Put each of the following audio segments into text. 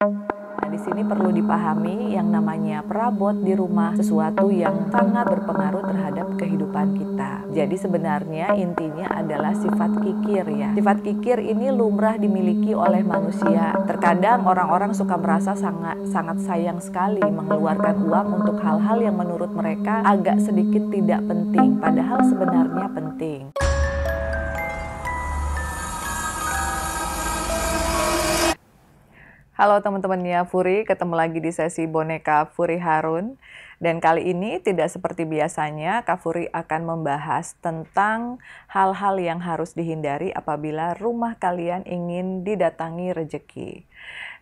Nah, di sini perlu dipahami yang namanya perabot di rumah sesuatu yang sangat berpengaruh terhadap kehidupan kita. Jadi sebenarnya intinya adalah sifat kikir ya. Sifat kikir ini lumrah dimiliki oleh manusia. Terkadang orang-orang suka merasa sangat sangat sayang sekali mengeluarkan uang untuk hal-hal yang menurut mereka agak sedikit tidak penting, padahal sebenarnya penting. Halo teman-temannya Furi, ketemu lagi di sesi boneka Furi Harun. Dan kali ini tidak seperti biasanya, Kak Furi akan membahas tentang hal-hal yang harus dihindari apabila rumah kalian ingin didatangi rejeki.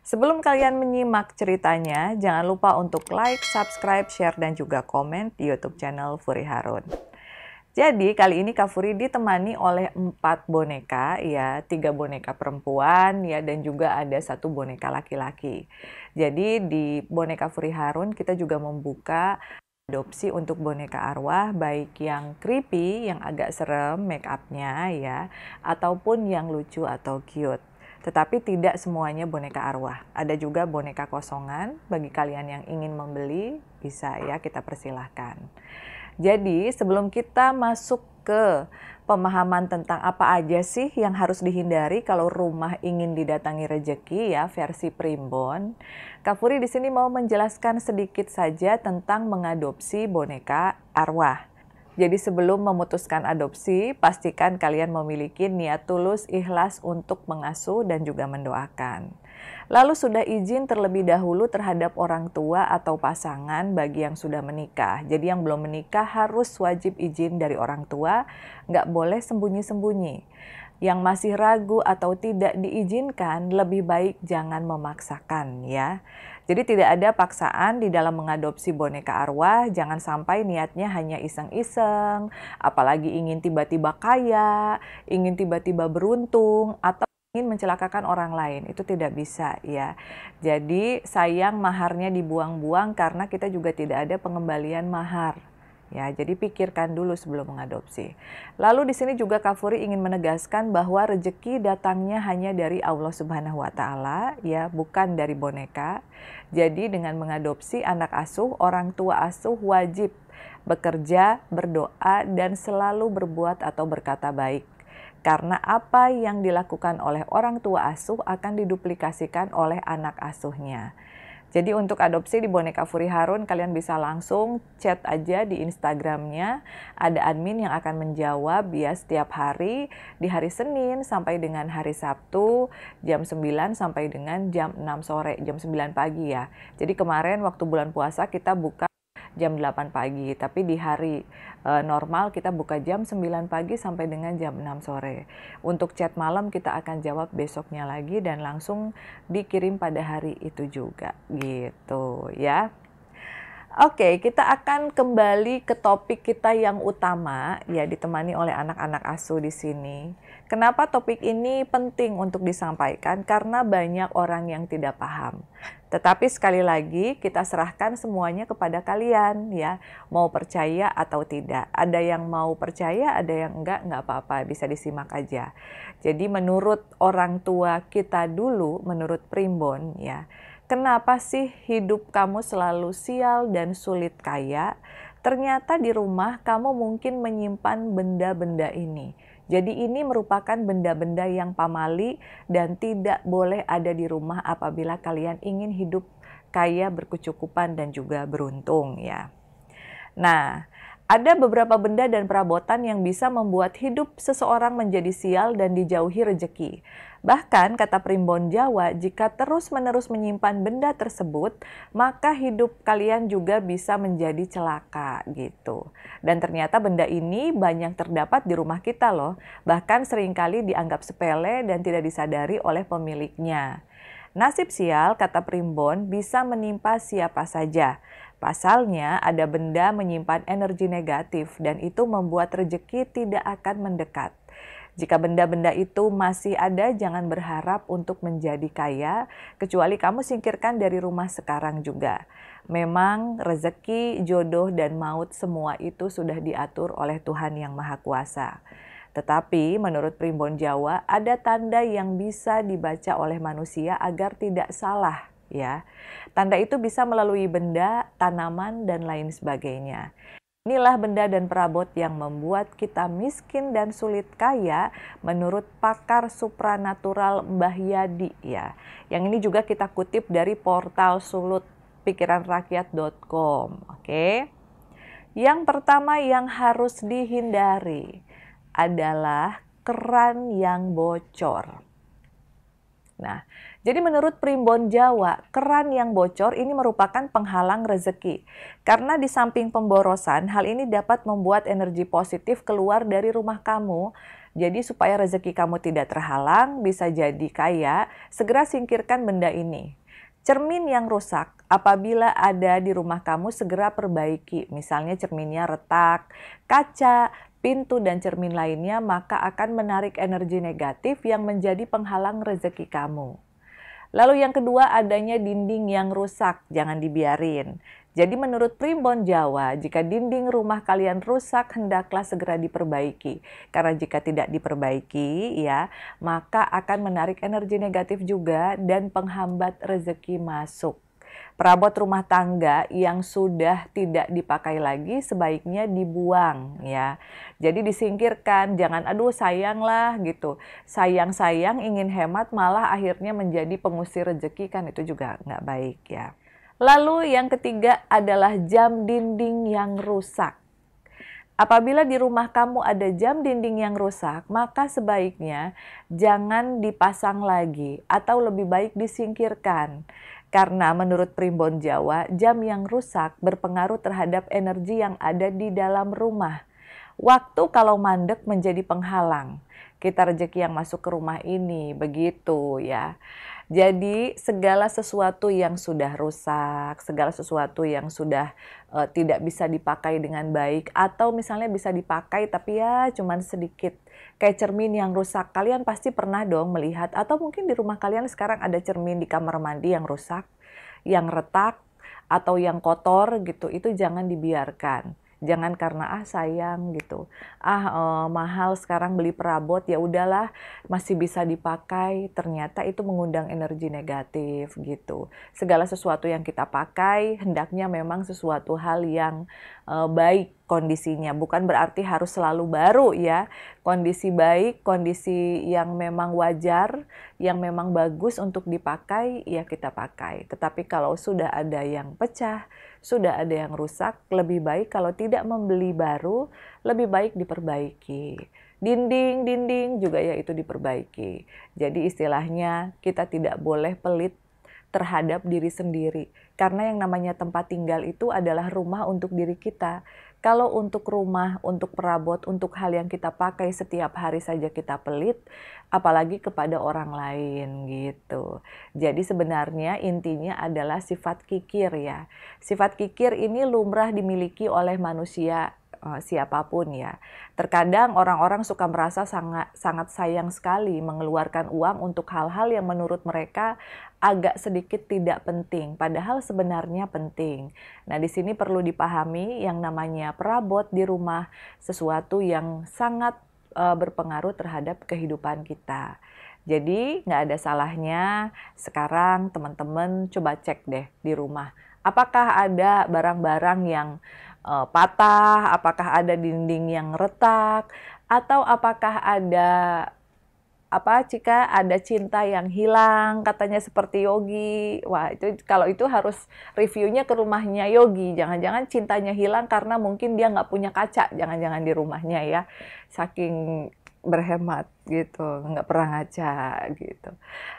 Sebelum kalian menyimak ceritanya, jangan lupa untuk like, subscribe, share, dan juga komen di YouTube channel Furi Harun. Jadi kali ini Kafuri ditemani oleh empat boneka, ya tiga boneka perempuan, ya dan juga ada satu boneka laki-laki. Jadi di boneka Furi Harun kita juga membuka adopsi untuk boneka arwah baik yang creepy, yang agak serem make upnya ya, ataupun yang lucu atau cute. Tetapi tidak semuanya boneka arwah. Ada juga boneka kosongan bagi kalian yang ingin membeli bisa ya kita persilahkan. Jadi sebelum kita masuk ke pemahaman tentang apa aja sih yang harus dihindari kalau rumah ingin didatangi rejeki ya versi primbon. Kafuri di sini mau menjelaskan sedikit saja tentang mengadopsi boneka arwah. Jadi sebelum memutuskan adopsi, pastikan kalian memiliki niat tulus ikhlas untuk mengasuh dan juga mendoakan. Lalu sudah izin terlebih dahulu terhadap orang tua atau pasangan bagi yang sudah menikah. Jadi yang belum menikah harus wajib izin dari orang tua, nggak boleh sembunyi-sembunyi. Yang masih ragu atau tidak diizinkan, lebih baik jangan memaksakan ya. Jadi tidak ada paksaan di dalam mengadopsi boneka arwah, jangan sampai niatnya hanya iseng-iseng, apalagi ingin tiba-tiba kaya, ingin tiba-tiba beruntung, atau ingin mencelakakan orang lain itu tidak bisa ya. Jadi sayang maharnya dibuang-buang karena kita juga tidak ada pengembalian mahar Ya, jadi pikirkan dulu sebelum mengadopsi. Lalu di sini juga Kafuri ingin menegaskan bahwa rezeki datangnya hanya dari Allah Subhanahu wa taala, ya, bukan dari boneka. Jadi dengan mengadopsi anak asuh, orang tua asuh wajib bekerja, berdoa dan selalu berbuat atau berkata baik. Karena apa yang dilakukan oleh orang tua asuh akan diduplikasikan oleh anak asuhnya. Jadi untuk adopsi di Boneka Furi Harun kalian bisa langsung chat aja di Instagramnya. Ada admin yang akan menjawab ya setiap hari di hari Senin sampai dengan hari Sabtu jam 9 sampai dengan jam 6 sore, jam 9 pagi ya. Jadi kemarin waktu bulan puasa kita buka jam 8 pagi, tapi di hari uh, normal kita buka jam 9 pagi sampai dengan jam 6 sore. Untuk chat malam kita akan jawab besoknya lagi dan langsung dikirim pada hari itu juga gitu ya. Oke, okay, kita akan kembali ke topik kita yang utama, ya ditemani oleh anak-anak asuh di sini. Kenapa topik ini penting untuk disampaikan? Karena banyak orang yang tidak paham. Tetapi sekali lagi kita serahkan semuanya kepada kalian ya, mau percaya atau tidak. Ada yang mau percaya, ada yang enggak, enggak apa-apa, bisa disimak aja. Jadi menurut orang tua kita dulu, menurut Primbon ya, Kenapa sih hidup kamu selalu sial dan sulit kaya? Ternyata di rumah kamu mungkin menyimpan benda-benda ini. Jadi ini merupakan benda-benda yang pamali dan tidak boleh ada di rumah apabila kalian ingin hidup kaya berkecukupan dan juga beruntung ya. Nah, ada beberapa benda dan perabotan yang bisa membuat hidup seseorang menjadi sial dan dijauhi rejeki. Bahkan, kata primbon Jawa, jika terus-menerus menyimpan benda tersebut, maka hidup kalian juga bisa menjadi celaka gitu. Dan ternyata benda ini banyak terdapat di rumah kita loh, bahkan seringkali dianggap sepele dan tidak disadari oleh pemiliknya. Nasib sial, kata primbon, bisa menimpa siapa saja. Pasalnya, ada benda menyimpan energi negatif dan itu membuat rejeki tidak akan mendekat. Jika benda-benda itu masih ada, jangan berharap untuk menjadi kaya, kecuali kamu singkirkan dari rumah sekarang juga. Memang rezeki, jodoh, dan maut semua itu sudah diatur oleh Tuhan Yang Maha Kuasa. Tetapi menurut primbon Jawa, ada tanda yang bisa dibaca oleh manusia agar tidak salah ya. Tanda itu bisa melalui benda, tanaman dan lain sebagainya. Inilah benda dan perabot yang membuat kita miskin dan sulit kaya menurut pakar supranatural Mbah Yadi ya. Yang ini juga kita kutip dari portal sulut pikiranrakyat.com. Oke. Yang pertama yang harus dihindari adalah keran yang bocor. Nah, jadi menurut Primbon Jawa, keran yang bocor ini merupakan penghalang rezeki. Karena di samping pemborosan, hal ini dapat membuat energi positif keluar dari rumah kamu. Jadi supaya rezeki kamu tidak terhalang, bisa jadi kaya, segera singkirkan benda ini. Cermin yang rusak, apabila ada di rumah kamu segera perbaiki. Misalnya cerminnya retak, kaca, pintu dan cermin lainnya, maka akan menarik energi negatif yang menjadi penghalang rezeki kamu. Lalu yang kedua adanya dinding yang rusak, jangan dibiarin. Jadi menurut Primbon Jawa, jika dinding rumah kalian rusak hendaklah segera diperbaiki. Karena jika tidak diperbaiki ya, maka akan menarik energi negatif juga dan penghambat rezeki masuk perabot rumah tangga yang sudah tidak dipakai lagi sebaiknya dibuang ya. Jadi disingkirkan, jangan aduh sayanglah gitu. Sayang-sayang ingin hemat malah akhirnya menjadi pengusir rezeki kan itu juga nggak baik ya. Lalu yang ketiga adalah jam dinding yang rusak. Apabila di rumah kamu ada jam dinding yang rusak, maka sebaiknya jangan dipasang lagi atau lebih baik disingkirkan. Karena menurut Primbon Jawa, jam yang rusak berpengaruh terhadap energi yang ada di dalam rumah. Waktu kalau mandek menjadi penghalang. Kita rezeki yang masuk ke rumah ini, begitu ya. Jadi segala sesuatu yang sudah rusak, segala sesuatu yang sudah uh, tidak bisa dipakai dengan baik atau misalnya bisa dipakai tapi ya cuman sedikit kayak cermin yang rusak. Kalian pasti pernah dong melihat atau mungkin di rumah kalian sekarang ada cermin di kamar mandi yang rusak, yang retak atau yang kotor gitu. Itu jangan dibiarkan. Jangan karena ah sayang gitu. Ah eh, mahal sekarang beli perabot ya udahlah masih bisa dipakai. Ternyata itu mengundang energi negatif gitu. Segala sesuatu yang kita pakai hendaknya memang sesuatu hal yang eh, baik kondisinya. Bukan berarti harus selalu baru ya. Kondisi baik, kondisi yang memang wajar, yang memang bagus untuk dipakai, ya kita pakai. Tetapi kalau sudah ada yang pecah, sudah ada yang rusak, lebih baik kalau tidak membeli baru, lebih baik diperbaiki. Dinding-dinding juga ya itu diperbaiki. Jadi istilahnya kita tidak boleh pelit terhadap diri sendiri. Karena yang namanya tempat tinggal itu adalah rumah untuk diri kita. Kalau untuk rumah, untuk perabot, untuk hal yang kita pakai setiap hari saja kita pelit, apalagi kepada orang lain gitu. Jadi sebenarnya intinya adalah sifat kikir ya. Sifat kikir ini lumrah dimiliki oleh manusia Eh, siapapun ya. Terkadang orang-orang suka merasa sangat sangat sayang sekali mengeluarkan uang untuk hal-hal yang menurut mereka agak sedikit tidak penting, padahal sebenarnya penting. Nah, di sini perlu dipahami yang namanya perabot di rumah sesuatu yang sangat uh, berpengaruh terhadap kehidupan kita. Jadi nggak ada salahnya sekarang teman-teman coba cek deh di rumah. Apakah ada barang-barang yang uh, patah, apakah ada dinding yang retak, atau apakah ada apa jika ada cinta yang hilang katanya seperti Yogi wah itu kalau itu harus reviewnya ke rumahnya Yogi jangan-jangan cintanya hilang karena mungkin dia nggak punya kaca jangan-jangan di rumahnya ya saking berhemat gitu, nggak pernah ngaca gitu.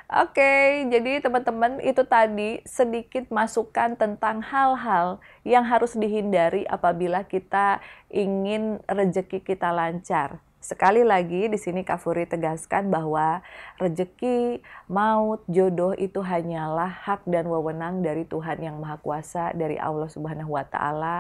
Oke, okay, jadi teman-teman itu tadi sedikit masukan tentang hal-hal yang harus dihindari apabila kita ingin rejeki kita lancar. Sekali lagi di sini Kafuri tegaskan bahwa rejeki, maut, jodoh itu hanyalah hak dan wewenang dari Tuhan yang Maha Kuasa, dari Allah Subhanahu wa taala.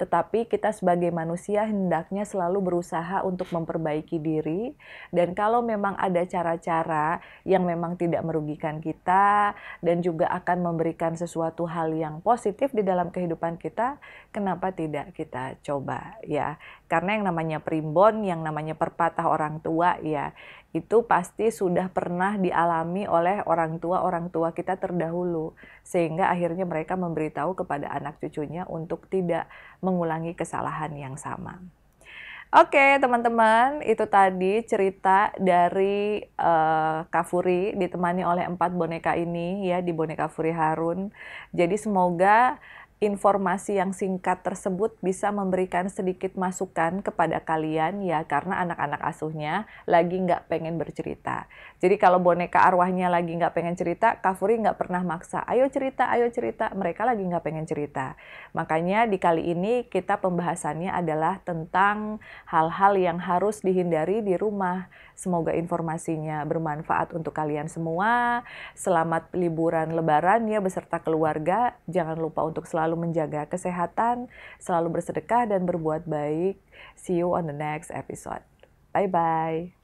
Tetapi kita sebagai manusia hendaknya selalu berusaha untuk memperbaiki diri dan kalau memang ada cara-cara yang memang tidak merugikan kita dan juga akan memberikan sesuatu hal yang positif di dalam kehidupan kita, kenapa tidak kita coba ya. Karena yang namanya primbon, yang namanya perpatah orang tua ya, itu pasti sudah pernah dialami oleh orang tua-orang tua kita terdahulu. Sehingga akhirnya mereka memberitahu kepada anak cucunya untuk tidak mengulangi kesalahan yang sama. Oke okay, teman-teman, itu tadi cerita dari uh, eh, Kafuri ditemani oleh empat boneka ini ya di boneka Furi Harun. Jadi semoga informasi yang singkat tersebut bisa memberikan sedikit masukan kepada kalian ya karena anak-anak asuhnya lagi nggak pengen bercerita. Jadi kalau boneka arwahnya lagi nggak pengen cerita, Kafuri nggak pernah maksa, ayo cerita, ayo cerita, mereka lagi nggak pengen cerita. Makanya di kali ini kita pembahasannya adalah tentang hal-hal yang harus dihindari di rumah. Semoga informasinya bermanfaat untuk kalian semua. Selamat liburan lebaran ya beserta keluarga. Jangan lupa untuk selalu selalu menjaga kesehatan, selalu bersedekah dan berbuat baik. See you on the next episode. Bye bye.